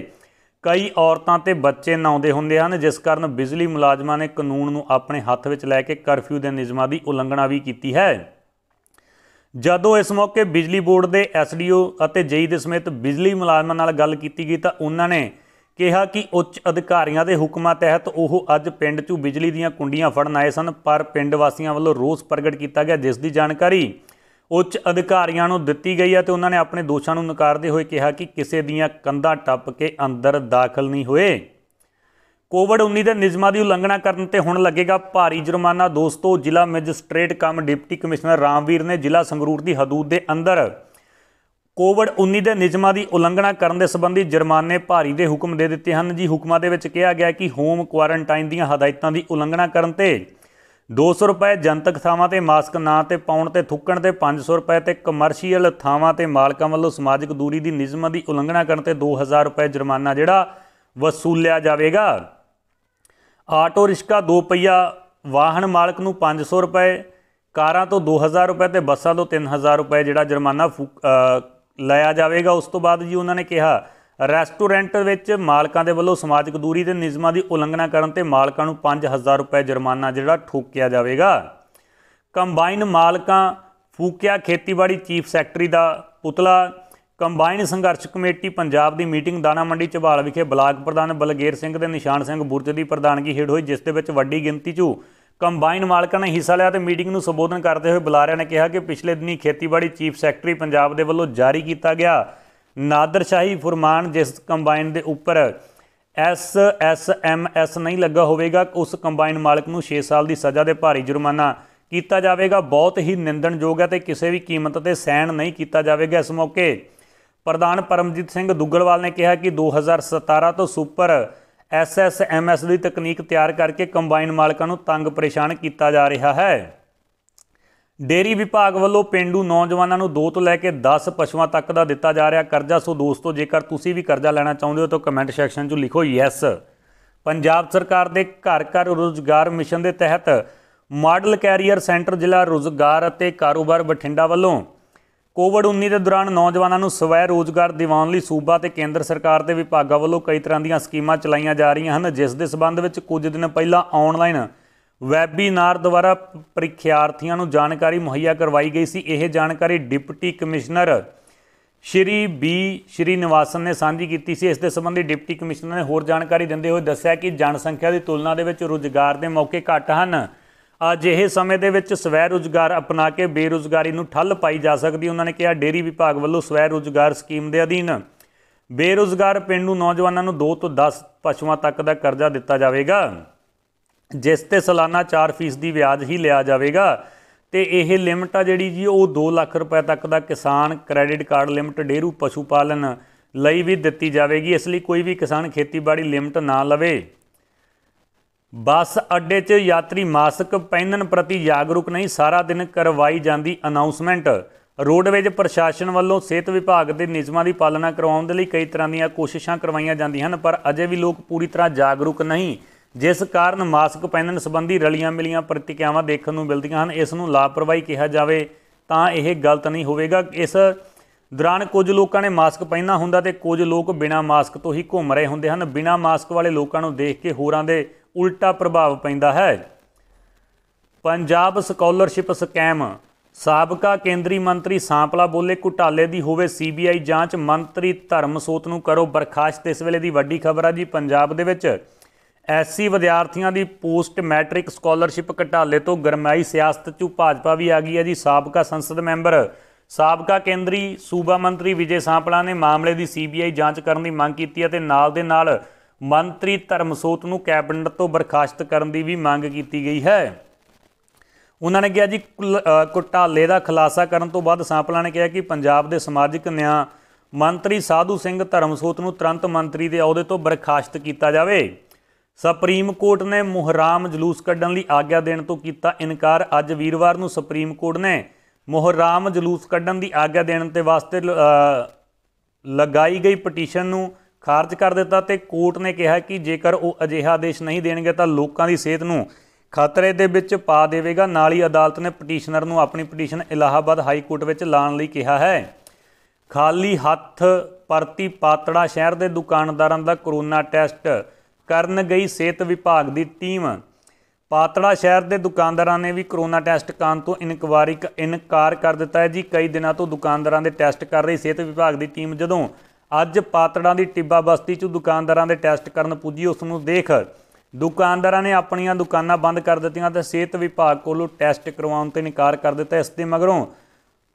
ਕਈ ਔਰਤਾਂ ਤੇ ਬੱਚੇ ਨਾਉਂਦੇ ਹੁੰਦੇ ਹਨ ਜਿਸ ਕਾਰਨ ਬਿਜਲੀ ਮੁਲਾਜ਼ਮਾਂ ਨੇ ਕਾਨੂੰਨ ਨੂੰ ਆਪਣੇ ਹੱਥ ਵਿੱਚ ਲੈ ਕੇ ਕਰਫਿਊ ਦੇ ਨਿਯਮਾਂ ਦੀ ਉਲੰਘਣਾ ਵੀ ਕੀਤੀ ਹੈ ਜਦੋਂ ਇਸ ਮੌਕੇ ਬਿਜਲੀ ਬੋਰਡ ਦੇ ਐਸਡੀਓ ਅਤੇ ਜੇਈ ਦੇ ਸਮੇਤ ਬਿਜਲੀ ਮੁਲਾਜ਼ਮਾਂ ਨਾਲ ਗੱਲ ਕੀਤੀ ਗਈ ਤਾਂ ਉਹਨਾਂ ਨੇ ਕਿਹਾ ਕਿ ਉੱਚ ਅਧਿਕਾਰੀਆਂ ਦੇ ਹੁਕਮਾਂ ਤਹਿਤ ਉਹ ਅੱਜ ਪਿੰਡ 'ਚੋਂ ਬਿਜਲੀ ਦੀਆਂ ਕੁੰਡੀਆਂ ਫੜਨ ਆਏ ਸਨ ਪਰ ਪਿੰਡ ਵਾਸੀਆਂ ਵੱਲੋਂ ਰੋਸ ਪ੍ਰਗਟ ਕੀਤਾ ਗਿਆ ਜਿਸ ਦੀ ਜਾਣਕਾਰੀ ਉੱਚ ਅਧਿਕਾਰੀਆਂ ਨੂੰ ਦਿੱਤੀ ਗਈ ਹੈ ਤੇ ਉਹਨਾਂ ਨੇ ਆਪਣੇ ਦੋਸ਼ਾਂ ਨੂੰ ਨਕਾਰਦੇ ਹੋਏ ਕਿਹਾ ਕਿ ਕਿਸੇ ਦੀਆਂ ਕੰਧਾਂ ਟੱਪ ਕੇ ਅੰਦਰ ਦਾਖਲ ਨਹੀਂ ਹੋਏ ਕੋਵਿਡ-19 ਦੇ ਨਿਯਮਾਂ ਦੀ ਉਲੰਘਣਾ ਕਰਨ ਤੇ ਹੁਣ ਲੱਗੇਗਾ ਭਾਰੀ ਜੁਰਮਾਨਾ ਦੋਸਤੋ ਜ਼ਿਲ੍ਹਾ magistrate cum deputy commissioner Ramvir ਨੇ ਜ਼ਿਲ੍ਹਾ ਸੰਗਰੂਰ ਦੀ ਹਦੂਦ ਦੇ ਅੰਦਰ ਕੋਵਿਡ-19 ਦੇ ਨਿਯਮਾਂ ਦੀ ਉਲੰਘਣਾ ਕਰਨ ਦੇ ਸੰਬੰਧੀ ਜੁਰਮਾਨੇ ਭਾਰੀ ਦੇ ਹੁਕਮ ਦੇ ਦਿੱਤੇ ਹਨ ਜੀ ਹੁਕਮਾਂ ਦੇ ਵਿੱਚ ਕਿਹਾ ਗਿਆ ਕਿ ਹੋਮ ਕੁਆਰੰਟਾਈਨ ਦੀਆਂ ਹਦਾਇਤਾਂ ਦੀ ਉਲੰਘਣਾ ਕਰਨ ਤੇ 200 ਰੁਪਏ ਜਨਤਕ ਥਾਵਾਂ ਤੇ ਮਾਸਕ ਨਾ ਤੇ ਪਾਉਣ ਤੇ ਥੁੱਕਣ ਤੇ 500 ਰੁਪਏ ਤੇ ਕਮਰਸ਼ੀਅਲ ਥਾਵਾਂ ਤੇ ਮਾਲਕਾਂ ਵੱਲੋਂ ਸਮਾਜਿਕ ਦੂਰੀ ਦੀ ਨਿਯਮਾਂ ਦੀ ਉਲੰਘਣਾ ਕਰਨ ਤੇ 2000 ਰੁਪਏ ਜੁਰਮਾਨਾ ਜਿਹੜਾ ਵਸੂਲਿਆ ਜਾਵੇਗਾ ਆਟੋ ਰਿਕਸ਼ਾ ਦੋ ਪਹੀਆ ਵਾਹਨ ਮਾਲਕ ਨੂੰ 500 ਰੁਪਏ ਕਾਰਾਂ ਤੋਂ 2000 ਰੁਪਏ ਤੇ ਬੱਸਾਂ ਤੋਂ 3000 ਰੁਪਏ ਜਿਹੜਾ ਜੁਰਮਾਨਾ ਲਾਇਆ ਜਾਵੇਗਾ ਉਸ ਤੋਂ ਬਾਅਦ ਜੀ ਉਹਨਾਂ ਨੇ ਕਿਹਾ ਰੈਸਟੋਰੈਂਟ ਵਿੱਚ ਮਾਲਕਾਂ ਦੇ ਵੱਲੋਂ ਸਮਾਜਿਕ ਦੂਰੀ ਦੇ ਨਿਯਮਾਂ ਦੀ ਉਲੰਘਣਾ ਕਰਨ ਤੇ ਮਾਲਕਾਂ ਨੂੰ 5000 ਰੁਪਏ ਜੁਰਮਾਨਾ ਜਿਹੜਾ ਠੋਕਿਆ ਜਾਵੇਗਾ ਕੰਬਾਈਨ ਮਾਲਕਾਂ ਫੂਕਿਆ ਖੇਤੀਬਾੜੀ ਚੀਫ ਸੈਕਟਰੀ ਦਾ ਪੁਤਲਾ ਕੰਬਾਈਨ ਸੰਘਰਸ਼ ਕਮੇਟੀ ਪੰਜਾਬ ਦੀ ਮੀਟਿੰਗ ਦਾਣਾ ਮੰਡੀ ਚਵਾਲ ਵਿਖੇ ਬਲਾਕ ਪ੍ਰਧਾਨ ਬਲਗੇਰ ਸਿੰਘ ਤੇ ਨਿਸ਼ਾਨ ਸਿੰਘ ਬੁਰਜ ਦੀ ਪ੍ਰਧਾਨਗੀ ਹੇਠ ਹੋਈ ਜਿਸ ਦੇ ਵਿੱਚ ਵੱਡੀ ਗਿਣਤੀ 'ਚ ਕੰਬਾਈਨ ਮਾਲਕਾਂ ਨੇ ਹਿੱਸਾ ਲਿਆ ਤੇ ਮੀਟਿੰਗ ਨੂੰ ਸੰਬੋਧਨ ਕਰਦੇ ਹੋਏ ਬੁਲਾਰਿਆਂ ਨੇ ਕਿਹਾ ਕਿ ਪਿਛਲੇ ਦਿਨੀ ਖੇਤੀਬਾੜੀ ਚੀਫ ਸੈਕਟਰੀ ਪੰਜਾਬ ਦੇ ਵੱਲੋਂ ਜਾਰੀ ਕੀਤਾ ਗਿਆ ਨਾਦਰਸ਼ਾਹੀ ਫਰਮਾਨ ਜਿਸ ਕੰਬਾਈਨ ਦੇ ਉੱਪਰ ਐਸ ਐਸ ਐਮ ਐਸ ਨਹੀਂ ਲੱਗਾ ਹੋਵੇਗਾ ਉਸ ਕੰਬਾਈਨ ਮਾਲਕ ਨੂੰ 6 ਸਾਲ ਦੀ ਸਜ਼ਾ ਦੇ ਭਾਰੀ ਜੁਰਮਾਨਾ ਕੀਤਾ ਜਾਵੇਗਾ ਬਹੁਤ ਹੀ ਨਿੰਦਣਯੋਗ ਹੈ ਤੇ ਕਿਸੇ ਵੀ ਕੀਮਤ ਤੇ ਸਹਿਣ ਨਹੀਂ ਕੀਤਾ ਜਾਵੇਗਾ ਇਸ ਮੌਕੇ ਪ੍ਰਧਾਨ ਪਰਮਜੀਤ ਸਿੰਘ ਦੁੱਗਲਵਾਲ ਨੇ ਕਿਹਾ ਕਿ 2017 ਤੋਂ ਸੁਪਰ ਐਸਐਸਐਮਐਸ ਦੀ ਤਕਨੀਕ ਤਿਆਰ ਕਰਕੇ ਕੰਬਾਈਨ ਮਾਲਕਾਂ ਨੂੰ ਤੰਗ ਪਰੇਸ਼ਾਨ ਕੀਤਾ ਜਾ ਰਿਹਾ ਹੈ ਡੇਰੀ ਵਿਭਾਗ ਵੱਲੋਂ ਪਿੰਡੂ ਨੌਜਵਾਨਾਂ ਨੂੰ 2 ਤੋਂ ਲੈ ਕੇ 10 ਪਸ਼ੂਆਂ ਤੱਕ ਦਾ ਦਿੱਤਾ ਜਾ ਰਿਹਾ ਕਰਜ਼ਾ ਸੋ ਦੋਸਤੋ ਜੇਕਰ ਤੁਸੀਂ ਵੀ ਕਰਜ਼ਾ ਲੈਣਾ ਚਾਹੁੰਦੇ ਹੋ ਤਾਂ ਕਮੈਂਟ ਸੈਕਸ਼ਨ 'ਚ ਲਿਖੋ ਯੈਸ ਪੰਜਾਬ ਸਰਕਾਰ ਦੇ ਘਰ ਘਰ ਰੋਜ਼ਗਾਰ ਮਿਸ਼ਨ ਦੇ ਤਹਿਤ ਮਾਡਲ ਕੈਰੀਅਰ ਸੈਂਟਰ ਜ਼ਿਲ੍ਹਾ ਰੋਜ਼ਗਾਰ ਅਤੇ ਕਾਰੋਬਾਰ ਬਠਿੰਡਾ ਵੱਲੋਂ ਕੋਵਿਡ-19 ਦੇ ਦੌਰਾਨ ਨੌਜਵਾਨਾਂ ਨੂੰ ਸਵੈ ਰੋਜ਼ਗਾਰ ਦਿਵਾਉਣ ਲਈ ਸੂਬਾ ਤੇ ਕੇਂਦਰ ਸਰਕਾਰ ਦੇ ਵਿਭਾਗਾਂ ਵੱਲੋਂ ਕਈ ਤਰ੍ਹਾਂ ਦੀਆਂ ਸਕੀਮਾਂ ਚਲਾਈਆਂ ਜਾ ਰਹੀਆਂ ਹਨ ਜਿਸ ਦੇ ਸਬੰਧ ਵਿੱਚ ਕੁਝ ਦਿਨ ਪਹਿਲਾਂ ਆਨਲਾਈਨ ਵੈਬੀਨਾਰ ਦੁਆਰਾ ਪ੍ਰੀਖਿਆਰਥੀਆਂ ਨੂੰ ਜਾਣਕਾਰੀ ਮੁਹੱਈਆ ਕਰਵਾਈ ਗਈ ਸੀ ਇਹ ਜਾਣਕਾਰੀ deputy commissioner Shri B Srinivasan ਨੇ ਸਾਂਝੀ ਕੀਤੀ ਸੀ ਇਸ ਦੇ ਸੰਬੰਧੀ ਡਿਪਟੀ ਕਮਿਸ਼ਨਰ ਨੇ ਹੋਰ ਜਾਣਕਾਰੀ ਦਿੰਦੇ ਹੋਏ ਦੱਸਿਆ ਕਿ ਜਨਸੰਖਿਆ ਦੀ ਤੁਲਨਾ ਦੇ ਵਿੱਚ ਰੁਜ਼ਗਾਰ ਦੇ ਮੌਕੇ ਘੱਟ ਹਨ ਅਜਿਹੇ ਸਮੇਂ ਦੇ ਵਿੱਚ ਸਵੈ ਰੋਜ਼ਗਾਰ ਅਪਣਾ ਕੇ ਬੇਰੋਜ਼ਗਾਰੀ ਨੂੰ ਠੱਲ ਪਾਈ ਜਾ ਸਕਦੀ ਉਹਨਾਂ ਨੇ ਕਿਹਾ ਡੇਰੀ ਵਿਭਾਗ ਵੱਲੋਂ ਸਵੈ ਰੋਜ਼ਗਾਰ ਸਕੀਮ ਦੇ ਅਧੀਨ ਬੇਰੋਜ਼ਗਾਰ ਪਿੰਡੂ ਨੌਜਵਾਨਾਂ ਨੂੰ 2 ਤੋਂ 10 ਪਸ਼ੂਆਂ ਤੱਕ ਦਾ ਕਰਜ਼ਾ ਦਿੱਤਾ ਜਾਵੇਗਾ ਜਿਸ ਤੇ ਸਾਲਾਨਾ 4% ਦੀ ਵਿਆਜ ਹੀ ਲਿਆ ਜਾਵੇਗਾ ਤੇ ਇਹ ਲਿਮਟ ਆ ਜਿਹੜੀ ਜੀ ਉਹ 2 ਲੱਖ ਰੁਪਏ ਤੱਕ ਦਾ ਕਿਸਾਨ ਕ੍ਰੈਡਿਟ ਕਾਰਡ ਲਿਮਟ ਡੇਰੂ ਪਸ਼ੂ ਪਾਲਨ ਲਈ ਵੀ ਦਿੱਤੀ ਜਾਵੇਗੀ ਇਸ ਲਈ ਕੋਈ ਵੀ ਕਿਸਾਨ ਖੇਤੀਬਾੜੀ ਲਿਮਟ ਨਾ ਲਵੇ ਬੱਸ ਅੱਡੇ 'ਚ ਯਾਤਰੀ ਮਾਸਕ ਪਹਿਨਣ ਪ੍ਰਤੀ ਜਾਗਰੂਕ ਨਹੀਂ ਸਾਰਾ ਦਿਨ ਕਰਵਾਈ ਜਾਂਦੀ ਅਨਾਉਂਸਮੈਂਟ ਰੋਡਵੇਜ ਪ੍ਰਸ਼ਾਸਨ ਵੱਲੋਂ ਸਿਹਤ ਵਿਭਾਗ ਦੇ ਨਿਯਮਾਂ ਦੀ ਪਾਲਣਾ ਕਰਵਾਉਣ ਦੇ ਲਈ ਕਈ ਤਰ੍ਹਾਂ ਦੀਆਂ ਕੋਸ਼ਿਸ਼ਾਂ ਕਰਵਾਈਆਂ ਜਾਂਦੀਆਂ ਹਨ ਪਰ ਅਜੇ ਵੀ ਲੋਕ ਪੂਰੀ ਤਰ੍ਹਾਂ ਜਾਗਰੂਕ ਨਹੀਂ ਜਿਸ ਕਾਰਨ ਮਾਸਕ ਪਹਿਨਣ ਸੰਬੰਧੀ ਰਲੀਆਂ ਮਿਲੀਆਂ ਪ੍ਰਤੀਕਿਰਿਆਵਾਂ ਦੇਖਣ ਨੂੰ ਮਿਲਦੀਆਂ ਹਨ ਇਸ ਨੂੰ ਲਾਪਰਵਾਹੀ ਕਿਹਾ ਜਾਵੇ ਤਾਂ ਇਹ ਗਲਤ ਨਹੀਂ ਹੋਵੇਗਾ ਇਸ ਦੌਰਾਨ ਕੁਝ ਲੋਕਾਂ ਨੇ ਮਾਸਕ ਪਹਿਨਣਾ ਹੁੰਦਾ ਤੇ ਕੁਝ ਲੋਕ ਬਿਨਾਂ ਮਾਸਕ ਤੋਂ ਹੀ ਘੁੰਮ ਰਹੇ ਹੁੰਦੇ ਹਨ ਬਿਨਾਂ ਮਾਸਕ ਵਾਲੇ ਲੋਕਾਂ ਨੂੰ ਦੇਖ ਕੇ ਹੋਰਾਂ ਦੇ ਉਲਟਾ ਪ੍ਰਭਾਵ ਪੈਂਦਾ ਹੈ ਪੰਜਾਬ ਸਕਾਲਰਸ਼ਿਪ ਸਕੈਮ ਸਾਬਕਾ ਕੇਂਦਰੀ ਮੰਤਰੀ ਸਾਂਪਲਾ ਬੋਲੇ ਘੁਟਾਲੇ ਦੀ ਹੋਵੇ ਸੀਬੀਆਈ ਜਾਂਚ ਮੰਤਰੀ ਧਰਮਸੋਤ ਨੂੰ ਕਰੋ ਬਰਖਾਸਤ ਇਸ ਵੇਲੇ ਦੀ ਵੱਡੀ ਖਬਰ ਆ ਜੀ ਪੰਜਾਬ ਦੇ ਵਿੱਚ ਐਸਸੀ ਵਿਦਿਆਰਥੀਆਂ ਦੀ ਪੋਸਟ ਮੈਟ੍ਰਿਕ ਸਕਾਲਰਸ਼ਿਪ ਘਟਾਲੇ ਤੋਂ ਗਰਮਾਈ ਸਿਆਸਤ 'ਚ ਭਾਜਪਾ ਵੀ ਆ ਗਈ ਹੈ ਜੀ ਸਾਬਕਾ ਸੰਸਦ ਮੈਂਬਰ ਸਾਬਕਾ ਕੇਂਦਰੀ ਸੂਬਾ ਮੰਤਰੀ ਵਿਜੇ ਸਾਂਪਲਾ ਨੇ ਮਾਮਲੇ ਦੀ ਸੀਬੀਆਈ ਜਾਂਚ ਕਰਨ ਦੀ ਮੰਗ ਕੀਤੀ ਅਤੇ ਨਾਲ ਦੇ ਨਾਲ ਮੰਤਰੀ ਧਰਮਸੋਤ ਨੂੰ ਕੈਬਨਿਟ ਤੋਂ ਬਰਖਾਸਤ ਕਰਨ ਦੀ ਵੀ ਮੰਗ ਕੀਤੀ ਗਈ ਹੈ ਉਹਨਾਂ ਨੇ ਕਿਹਾ ਜੀ ਕੁਟਾਲੇ ਦਾ ਖੁਲਾਸਾ ਕਰਨ ਤੋਂ ਬਾਅਦ ਸਾਂਪਲਾ ਨੇ ਕਿਹਾ ਕਿ ਪੰਜਾਬ ਦੇ ਸਮਾਜਿਕ ਨਿਆਂ ਮੰਤਰੀ ਸਾਧੂ ਸਿੰਘ ਧਰਮਸੋਤ ਨੂੰ ਤੁਰੰਤ ਮੰਤਰੀ ਦੇ ਅਹੁਦੇ ਤੋਂ ਬਰਖਾਸਤ ਕੀਤਾ ਜਾਵੇ ਸੁਪਰੀਮ ਕੋਰਟ ਨੇ ਮੁਹਰਾਮ ਜਲੂਸ ਕੱਢਣ ਲਈ ਆਗਿਆ ਦੇਣ ਤੋਂ ਕੀਤਾ ਇਨਕਾਰ ਅੱਜ ਵੀਰਵਾਰ ਨੂੰ ਸੁਪਰੀਮ ਕੋਰਟ ਨੇ ਮੁਹਰਮ ਜਲੂਸ ਕੱਢਣ ਦੀ ਆਗਿਆ ਦੇਣ ਤੇ ਵਾਸਤੇ ਲਗਾਈ ਗਈ ਪਟੀਸ਼ਨ ਨੂੰ ਖਾਰਜ ਕਰ ਦਿੱਤਾ ਤੇ ਕੋਰਟ ਨੇ ਕਿਹਾ ਕਿ ਜੇਕਰ ਉਹ ਅਜਿਹਾ ਆਦੇਸ਼ ਨਹੀਂ ਦੇਣਗੇ ਤਾਂ ਲੋਕਾਂ ਦੀ ਸਿਹਤ ਨੂੰ ਖਤਰੇ ਦੇ ਵਿੱਚ ਪਾ ਦੇਵੇਗਾ ਨਾਲ ਹੀ ਅਦਾਲਤ ਨੇ ਪਟੀਸ਼ਨਰ ਨੂੰ ਆਪਣੀ ਪਟੀਸ਼ਨ ਇਲਾਹਾਬਾਦ ਹਾਈ ਕੋਰਟ ਵਿੱਚ ਲਾਣ ਲਈ ਕਿਹਾ ਹੈ ਖਾਲੀ ਹੱਥ ਪਰਤੀ ਪਾਤੜਾ ਸ਼ਹਿਰ ਦੇ ਦੁਕਾਨਦਾਰਾਂ ਦਾ ਕਰੋਨਾ ਟੈਸਟ ਕਰਨ ਗਈ ਸਿਹਤ ਵਿਭਾਗ ਦੀ ਟੀਮ ਪਾਤੜਾ ਸ਼ਹਿਰ ਦੇ ਦੁਕਾਨਦਾਰਾਂ ਨੇ ਵੀ ਕਰੋਨਾ ਟੈਸਟ ਕਰਨ ਤੋਂ ਇਨਕੁਆਰੀ ਇਨਕਾਰ ਕਰ ਦਿੱਤਾ ਹੈ ਜੀ ਕਈ ਦਿਨਾਂ ਤੋਂ ਦੁਕਾਨਦਾਰਾਂ ਦੇ ਟੈਸਟ ਕਰ ਰਹੀ ਸਿਹਤ ਵਿਭਾਗ ਦੀ ਟੀਮ ਜਦੋਂ ਅੱਜ ਪਾਤੜਾ ਦੀ ਟਿੱਬਾ ਬਸਤੀ 'ਚ ਦੁਕਾਨਦਾਰਾਂ ਦੇ ਟੈਸਟ ਕਰਨ ਪੁੱਜੀ ਉਸ ਨੂੰ ਦੇਖ ਦੁਕਾਨਦਾਰਾਂ ਨੇ ਆਪਣੀਆਂ ਦੁਕਾਨਾਂ ਬੰਦ ਕਰ ਦਿੱਤੀਆਂ ਤੇ ਸਿਹਤ ਵਿਭਾਗ ਕੋਲੋਂ ਟੈਸਟ ਕਰਵਾਉਣ ਤੋਂ ਇਨਕਾਰ ਕਰ ਦਿੱਤਾ ਇਸ ਦੇ ਮਗਰੋਂ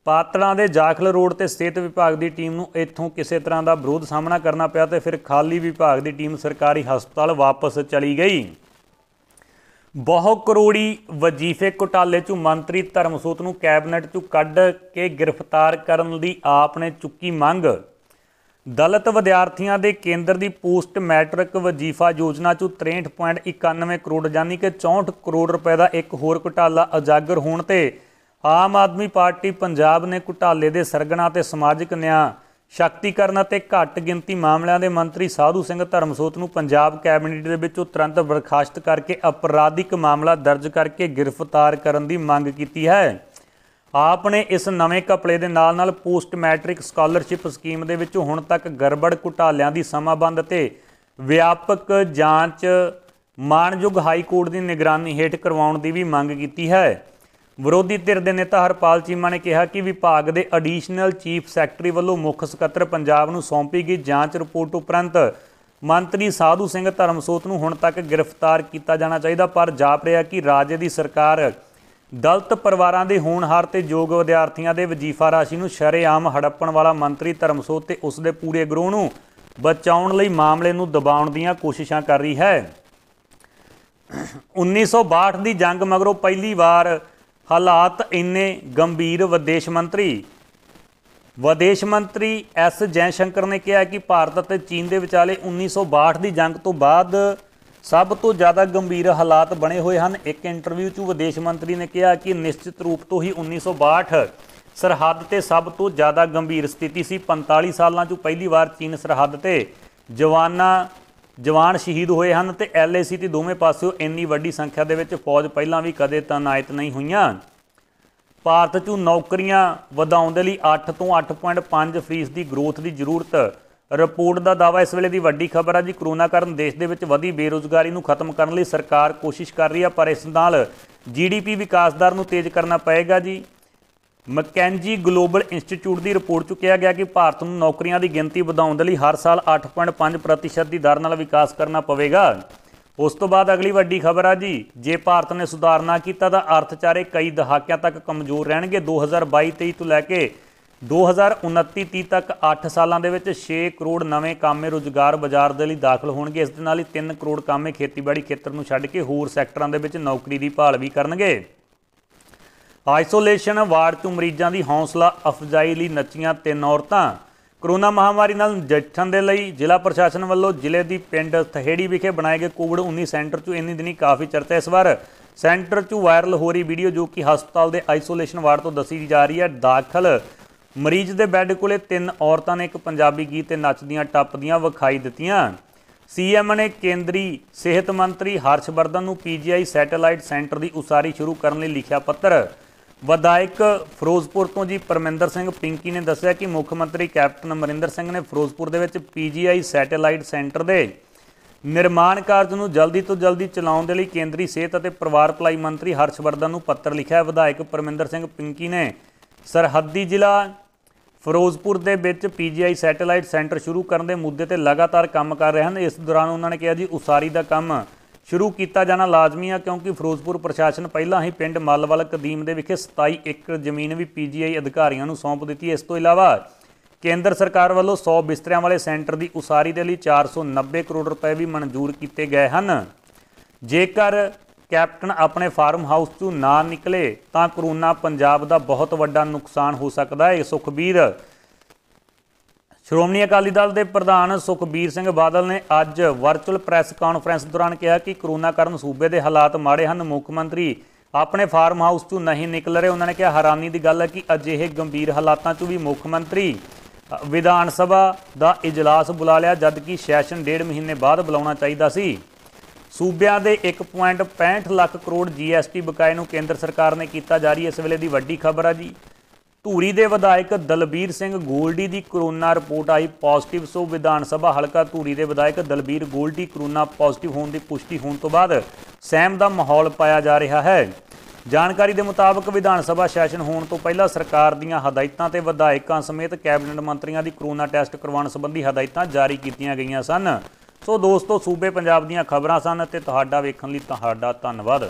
ਪਾਤੜਾ ਦੇ ਜਾਖਲ ਰੋਡ ਤੇ ਸਿਹਤ ਵਿਭਾਗ ਦੀ ਟੀਮ ਨੂੰ ਇੱਥੋਂ ਕਿਸੇ ਤਰ੍ਹਾਂ ਦਾ ਵਿਰੋਧ ਸਾਹਮਣਾ ਕਰਨਾ ਪਿਆ ਤੇ ਫਿਰ ਖਾਲੀ ਵਿਭਾਗ ਦੀ ਟੀਮ ਸਰਕਾਰੀ ਹਸਪਤਾਲ ਵਾਪਸ ਚਲੀ ਗਈ ਬਹੁ ਕਰੋੜੀ ਵਜੀਫੇ ਘੁਟਾਲੇ 'ਚ ਮੰਤਰੀ ਧਰਮਸੂਤ ਨੂੰ ਕੈਬਨਿਟ 'ਚੋਂ ਕੱਢ ਕੇ ਗ੍ਰਿਫਤਾਰ ਕਰਨ ਦੀ ਆਪ ਨੇ ਚੁੱਕੀ ਮੰਗ ਦਲਿਤ ਵਿਦਿਆਰਥੀਆਂ ਦੇ ਕੇਂਦਰ ਦੀ ਪੋਸਟ ਮੈਟ੍ਰਿਕ ਵਜੀਫਾ ਯੋਜਨਾ 'ਚੋਂ 63.91 ਕਰੋੜ ਜਾਨੀ ਕਿ 64 ਕਰੋੜ ਰੁਪਏ ਦਾ ਇੱਕ ਹੋਰ ਘੁਟਾਲਾ ਉਜਾਗਰ ਹੋਣ ਤੇ ਆਮ ਆਦਮੀ ਪਾਰਟੀ ਪੰਜਾਬ ਨੇ ਘੁਟਾਲੇ ਦੇ ਸਰਗਣਾ ਤੇ ਸਮਾਜਿਕ ਨਿਆਂ ਸ਼ਕਤੀਕਰਨ ਅਤੇ ਘੱਟ ਗਿਣਤੀ ਮਾਮਲਿਆਂ ਦੇ ਮੰਤਰੀ ਸਾਧੂ ਸਿੰਘ ਧਰਮਸੋਤ ਨੂੰ ਪੰਜਾਬ ਕੈਬਨਿਟ ਦੇ ਵਿੱਚੋਂ ਤੁਰੰਤ ਬਰਖਾਸਤ ਕਰਕੇ ਅਪਰਾਧਿਕ ਮਾਮਲਾ ਦਰਜ ਕਰਕੇ ਗ੍ਰਿਫਤਾਰ ਕਰਨ ਦੀ ਮੰਗ ਕੀਤੀ ਹੈ ਆਪ ਨੇ ਇਸ ਨਵੇਂ ਕਪਲੇ ਦੇ ਨਾਲ ਨਾਲ ਪੋਸਟ ਮੈਟ੍ਰਿਕ ਸਕਾਲਰਸ਼ਿਪ ਸਕੀਮ ਦੇ ਵਿੱਚੋਂ ਹੁਣ ਤੱਕ ਗੜਬੜ ਘੁਟਾਲਿਆਂ ਦੀ ਸਮਾਬੰਧ ਤੇ ਵਿਆਪਕ ਜਾਂਚ ਮਾਨਯੋਗ ਹਾਈ ਕੋਰਟ ਦੀ ਨਿਗਰਾਨੀ ਹੇਠ ਕਰਵਾਉਣ ਦੀ ਵੀ ਮੰਗ ਕੀਤੀ ਹੈ ਵਿਰੋਧੀ ਧਿਰ ਦੇ ਨੇਤਾ ਹਰਪਾਲ ਚੀਮਾ ਨੇ ਕਿਹਾ ਕਿ ਵਿਭਾਗ ਦੇ ਐਡੀਸ਼ਨਲ ਚੀਫ ਸੈਕਟਰੀ ਵੱਲੋਂ ਮੁੱਖ ਸਕੱਤਰ ਪੰਜਾਬ ਨੂੰ ਸੌਂਪੀ ਗਈ ਜਾਂਚ ਰਿਪੋਰਟ ਉਪਰੰਤ ਮੰਤਰੀ ਸਾਧੂ ਸਿੰਘ ਧਰਮਸੋਤ ਨੂੰ ਹੁਣ ਤੱਕ ਗ੍ਰਿਫਤਾਰ ਕੀਤਾ ਜਾਣਾ ਚਾਹੀਦਾ ਪਰ ਜਾਪ ਰਿਹਾ ਕਿ ਰਾਜੇ ਦੀ ਸਰਕਾਰ ਦਲਤ ਪਰਿਵਾਰਾਂ ਦੇ ਹੋਣਹਾਰ ਤੇ ਯੋਗ ਵਿਦਿਆਰਥੀਆਂ ਦੇ ਵਜੀਫਾ ਰਾਸ਼ੀ ਨੂੰ ਸ਼ਰੇਆਮ ਹੜੱਪਣ ਵਾਲਾ ਮੰਤਰੀ ਧਰਮਸੋਤ ਤੇ ਉਸ ਦੇ ਪੂਰੇ ਗਰੋਹ ਨੂੰ ਬਚਾਉਣ ਲਈ ਮਾਮਲੇ ਨੂੰ ਦਬਾਉਣ ਦੀਆਂ ਕੋਸ਼ਿਸ਼ਾਂ ਕਰ ਰਹੀ ਹੈ 1962 ਦੀ ਜੰਗ ਮਗਰੋਂ ਪਹਿਲੀ ਵਾਰ ਹਾਲਾਤ ਇੰਨੇ ਗੰਭੀਰ ਵਿਦੇਸ਼ ਮੰਤਰੀ ਵਿਦੇਸ਼ ਮੰਤਰੀ ਐਸ ਜੈਸ਼ੰਕਰ ਨੇ ਕਿਹਾ ਕਿ ਭਾਰਤ ਅਤੇ ਚੀਨ ਦੇ ਵਿਚਾਲੇ 1962 ਦੀ ਜੰਗ ਤੋਂ ਬਾਅਦ ਸਭ ਤੋਂ ਜ਼ਿਆਦਾ ਗੰਭੀਰ ਹਾਲਾਤ ਬਣੇ ਹੋਏ ਹਨ ਇੱਕ ਇੰਟਰਵਿਊ 'ਚ ਵਿਦੇਸ਼ ਮੰਤਰੀ ਨੇ ਕਿਹਾ ਕਿ ਨਿਸ਼ਚਿਤ ਰੂਪ ਤੋਂ ਹੀ 1962 ਸਰਹੱਦ ਤੇ ਸਭ ਤੋਂ ਜ਼ਿਆਦਾ ਗੰਭੀਰ ਸਥਿਤੀ ਸੀ 45 ਸਾਲਾਂ 'ਚ ਪਹਿਲੀ ਵਾਰ ਚੀਨ ਸਰਹੱਦ ਤੇ ਜਵਾਨਾਂ ਜਵਾਨ ਸ਼ਹੀਦ ਹੋਏ ਹਨ ਤੇ ਐਲਏਸੀ ਤੇ ਦੋਵੇਂ ਪਾਸਿਓਂ ਇੰਨੀ ਵੱਡੀ ਸੰਖਿਆ ਦੇ ਵਿੱਚ ਫੌਜ ਪਹਿਲਾਂ ਵੀ ਕਦੇ ਨਾਇਤ ਨਹੀਂ ਹੋਈਆਂ ਭਾਰਤ 'ਚ ਨੌਕਰੀਆਂ ਵਧਾਉਣ ਦੇ ਲਈ 8 ਤੋਂ 8.5% ਦੀ ਗਰੋਥ ਦੀ ਜ਼ਰੂਰਤ ਰਿਪੋਰਟ ਦਾ ਦਾਵਾ ਇਸ ਵੇਲੇ ਦੀ ਵੱਡੀ ਖਬਰ ਹੈ ਜੀ ਕਰੋਨਾ ਕਾਰਨ ਦੇਸ਼ ਦੇ ਵਿੱਚ ਵਧੀ ਬੇਰੋਜ਼ਗਾਰੀ ਨੂੰ ਖਤਮ ਕਰਨ ਲਈ ਸਰਕਾਰ ਕੋਸ਼ਿਸ਼ ਕਰ ਰਹੀ ਹੈ ਪਰ ਇਸ ਨਾਲ ਜੀਡੀਪੀ ਵਿਕਾਸ ਦਰ ਨੂੰ ਤੇਜ਼ ਕਰਨਾ ਪਏਗਾ ਜੀ ਮਕੈਂਜੀ ਗਲੋਬਲ ਇੰਸਟੀਚਿਊਟ ਦੀ ਰਿਪੋਰਟ ਚੁਕਿਆ ਗਿਆ ਕਿ ਭਾਰਤ ਨੂੰ ਨੌਕਰੀਆਂ ਦੀ ਗਿਣਤੀ ਵਧਾਉਣ ਦੇ ਲਈ ਹਰ ਸਾਲ 8.5% ਦੀ ਦਰ ਨਾਲ ਵਿਕਾਸ ਕਰਨਾ ਪਵੇਗਾ ਉਸ ਤੋਂ ਬਾਅਦ ਅਗਲੀ ਵੱਡੀ ਖਬਰ ਆ ਜੀ ਜੇ ਭਾਰਤ ਨੇ ਸੁਧਾਰ ਨਾ ਕੀਤਾ ਤਾਂ ਅਰਥਚਾਰੇ ਕਈ ਦਹਾਕਿਆਂ ਤੱਕ ਕਮਜ਼ੋਰ ਰਹਿਣਗੇ 2022-23 ਤੋਂ ਲੈ ਕੇ 2029-30 ਤੱਕ 8 ਸਾਲਾਂ ਦੇ ਵਿੱਚ 6 ਕਰੋੜ ਨਵੇਂ ਕਾਮੇ ਰੋਜ਼ਗਾਰ ਬਾਜ਼ਾਰ ਦੇ ਲਈ ਦਾਖਲ ਹੋਣਗੇ ਇਸ ਦੇ ਨਾਲ ਹੀ 3 ਕਰੋੜ ਕਾਮੇ ਖੇਤੀਬਾੜੀ ਖੇਤਰ ਨੂੰ ਛੱਡ ਕੇ ਹੋਰ ਸੈਕਟਰਾਂ ਦੇ ਵਿੱਚ ਨੌਕਰੀ ਦੀ ਭਾਲ ਵੀ ਕਰਨਗੇ ਆਈਸੋਲੇਸ਼ਨ ਵਾਰਡ ਤੋਂ ਮਰੀਜ਼ਾਂ ਦੀ ਹੌਸਲਾ ਅਫਜ਼ਾਈ ਲਈ ਨੱਚੀਆਂ ਤਿੰਨ ਔਰਤਾਂ ਕਰੋਨਾ ਮਹਾਮਾਰੀ ਨਾਲ ਨਜਿੱਠਣ ਦੇ ਲਈ ਜ਼ਿਲ੍ਹਾ ਪ੍ਰਸ਼ਾਸਨ ਵੱਲੋਂ ਜ਼ਿਲ੍ਹੇ ਦੀ ਪਿੰਡ ਥਹੇੜੀ ਵਿਖੇ ਬਣਾਏ ਗਏ ਕੋਵਿਡ-19 ਸੈਂਟਰ 'ਚ ਇੰਨੀ ਦਿਨੀ ਕਾਫੀ ਚਰਚਾ ਇਸ ਵਾਰ ਸੈਂਟਰ 'ਚ ਵਾਇਰਲ ਹੋ ਰਹੀ ਵੀਡੀਓ ਜੋ ਕਿ ਹਸਪਤਾਲ ਦੇ ਆਈਸੋਲੇਸ਼ਨ ਵਾਰਡ ਤੋਂ ਦੱਸੀ ਜਾ ਰਹੀ ਹੈ ਦਾਖਲ ਮਰੀਜ਼ ਦੇ ਬੈੱਡ ਕੋਲੇ ਤਿੰਨ ਔਰਤਾਂ ਨੇ ਇੱਕ ਪੰਜਾਬੀ ਗੀਤ ਤੇ ਨੱਚਦੀਆਂ ਟੱਪਦੀਆਂ ਵਿਖਾਈ ਦਿੱਤੀਆਂ ਸੀਐਮ ਨੇ ਕੇਂਦਰੀ ਸਿਹਤ ਮੰਤਰੀ ਹਰਸ਼ਵਰਧਨ ਨੂੰ ਪੀਜੀਆਈ ਸੈਟੇਲਾਈਟ ਸੈਂਟਰ ਦੀ ਉਸਾਰੀ ਸ਼ੁਰੂ ਕਰਨ ਲਈ ਲਿਖਿਆ ਪੱਤਰ ਵਿਧਾਇਕ ਫਿਰੋਜ਼ਪੁਰ ਤੋਂ ਜੀ ਪਰਮਿੰਦਰ ਸਿੰਘ ਪਿੰਕੀ ਨੇ ਦੱਸਿਆ ਕਿ ਮੁੱਖ ਮੰਤਰੀ ਕੈਪਟਨ ਅਮਰਿੰਦਰ ਸਿੰਘ ਨੇ ਫਿਰੋਜ਼ਪੁਰ ਦੇ ਵਿੱਚ ਪੀਜੀਆਈ ਸੈਟੇਲਾਈਟ ਸੈਂਟਰ ਦੇ ਨਿਰਮਾਣ ਕਾਰਜ ਨੂੰ ਜਲਦੀ ਤੋਂ ਜਲਦੀ ਚਲਾਉਣ ਦੇ ਲਈ ਕੇਂਦਰੀ ਸਿਹਤ ਅਤੇ ਪਰਿਵਾਰ ਭਲਾਈ ਮੰਤਰੀ ਹਰਸ਼ਵਰਧਨ ਨੂੰ ਪੱਤਰ ਲਿਖਿਆ ਹੈ ਵਿਧਾਇਕ ਪਰਮਿੰਦਰ ਸਿੰਘ ਪਿੰਕੀ ਨੇ ਸਰਹੱਦੀ ਜ਼ਿਲ੍ਹਾ ਫਿਰੋਜ਼ਪੁਰ ਦੇ ਵਿੱਚ ਪੀਜੀਆਈ ਸੈਟੇਲਾਈਟ ਸੈਂਟਰ ਸ਼ੁਰੂ ਕਰਨ ਦੇ ਮੁੱਦੇ ਤੇ ਲਗਾਤਾਰ ਕੰਮ ਕਰ ਰਹੇ ਹਨ ਇਸ ਦੌਰਾਨ ਉਹਨਾਂ ਨੇ ਕਿਹਾ ਜੀ ਉਸਾਰੀ ਦਾ ਕੰਮ ਸ਼ੁਰੂ ਕੀਤਾ ਜਾਣਾ ਲਾਜ਼ਮੀ ਆ ਕਿਉਂਕਿ ਫਿਰੋਜ਼ਪੁਰ ਪ੍ਰਸ਼ਾਸਨ ਪਹਿਲਾਂ ਹੀ ਪਿੰਡ ਮੱਲਵਲ ਕਦੀਮ ਦੇ ਵਿਖੇ 27 ਏਕੜ ਜ਼ਮੀਨ ਵੀ ਪੀਜੀਆਈ ਅਧਿਕਾਰੀਆਂ ਨੂੰ ਸੌਂਪ ਦਿੱਤੀ ਇਸ ਤੋਂ ਇਲਾਵਾ ਕੇਂਦਰ ਸਰਕਾਰ ਵੱਲੋਂ 100 ਬਿਸਤਰਿਆਂ ਵਾਲੇ ਸੈਂਟਰ ਦੀ ਉਸਾਰੀ ਦੇ ਲਈ 490 ਕਰੋੜ ਰੁਪਏ ਵੀ ਮਨਜ਼ੂਰ ਕੀਤੇ ਗਏ ਹਨ ਜੇਕਰ ਕੈਪਟਨ ਆਪਣੇ ਫਾਰਮ ਹਾਊਸ ਤੋਂ ਨਾ ਨਿਕਲੇ ਤਾਂ ਕਰੋਨਾ ਪੰਜਾਬ ਦਾ ਬਹੁਤ ਵੱਡਾ ਨੁਕਸਾਨ ਹੋ ਸਕਦਾ ਹੈ ਸੁਖਬੀਰ ਸ਼੍ਰੋਮਣੀ ਅਕਾਲੀ ਦਲ ਦੇ ਪ੍ਰਧਾਨ ਸੁਖਬੀਰ ਸਿੰਘ ਬਾਦਲ ਨੇ ਅੱਜ ਵਰਚੁਅਲ ਪ੍ਰੈਸ ਕਾਨਫਰੰਸ ਦੌਰਾਨ ਕਿਹਾ ਕਿ ਕਰੋਨਾ ਕਾਰਨ ਸੂਬੇ ਦੇ ਹਾਲਾਤ ਮਾੜੇ ਹਨ ਮੁੱਖ ਮੰਤਰੀ ਆਪਣੇ ਫਾਰਮ ਹਾਊਸ ਤੋਂ ਨਹੀਂ ਨਿਕਲ ਰਹੇ ਉਹਨਾਂ ਨੇ ਕਿਹਾ ਹੈਰਾਨੀ ਦੀ ਗੱਲ ਹੈ ਕਿ ਅਜਿਹੇ ਗੰਭੀਰ ਹਾਲਾਤਾਂ 'ਚ ਵੀ ਮੁੱਖ ਮੰਤਰੀ ਵਿਧਾਨ ਸਭਾ ਦਾ ਇਜਲਾਸ ਬੁਲਾ ਲਿਆ ਜਦਕਿ ਸੈਸ਼ਨ ਡੇਢ ਮਹੀਨੇ ਬਾਅਦ ਬੁਲਾਉਣਾ ਚਾਹੀਦਾ ਸੀ ਸੂਬਿਆਂ ਦੇ 1.65 ਲੱਖ ਕਰੋੜ ਜੀਐਸਟੀ ਬਕਾਏ ਨੂੰ ਕੇਂਦਰ ਸਰਕਾਰ ਨੇ ਕੀਤਾ ਜਾਰੀ ਇਸ ਵੇਲੇ ਦੀ ਵੱਡੀ ਖਬਰ ਆ ਜੀ ਧੂਰੀ ਦੇ ਵਿਧਾਇਕ ਦਲਬੀਰ ਸਿੰਘ ਗੋਲਡੀ ਦੀ ਕਰੋਨਾ ਰਿਪੋਰਟ ਆਈ ਪੋਜ਼ਿਟਿਵ ਸੋ ਵਿਧਾਨ ਸਭਾ ਹਲਕਾ ਧੂਰੀ ਦੇ ਵਿਧਾਇਕ ਦਲਬੀਰ ਗੋਲਡੀ ਕਰੋਨਾ ਪੋਜ਼ਿਟਿਵ ਹੋਣ ਦੀ ਪੁਸ਼ਟੀ ਹੋਣ ਤੋਂ ਬਾਅਦ ਸਹਿਮ ਦਾ ਮਾਹੌਲ ਪਾਇਆ ਜਾ ਰਿਹਾ ਹੈ ਜਾਣਕਾਰੀ ਦੇ ਮੁਤਾਬਕ ਵਿਧਾਨ ਸਭਾ ਸੈਸ਼ਨ ਹੋਣ ਤੋਂ ਪਹਿਲਾਂ ਸਰਕਾਰ ਦੀਆਂ ਹਦਾਇਤਾਂ ਤੇ ਵਿਧਾਇਕਾਂ ਸਮੇਤ ਕੈਬਨਿਟ ਮੰਤਰੀਆਂ ਦੀ ਕਰੋਨਾ ਟੈਸਟ ਕਰਵਾਉਣ ਸੰਬੰਧੀ ਹਦਾਇਤਾਂ ਜਾਰੀ ਕੀਤੀਆਂ ਗਈਆਂ ਸਨ ਸੋ ਦੋਸਤੋ ਸੂਬੇ ਪੰਜਾਬ ਦੀਆਂ ਖਬਰਾਂ ਸਨ ਤੇ ਤੁਹਾਡਾ ਵੇਖਣ ਲਈ ਤੁਹਾਡਾ ਧੰਨਵਾਦ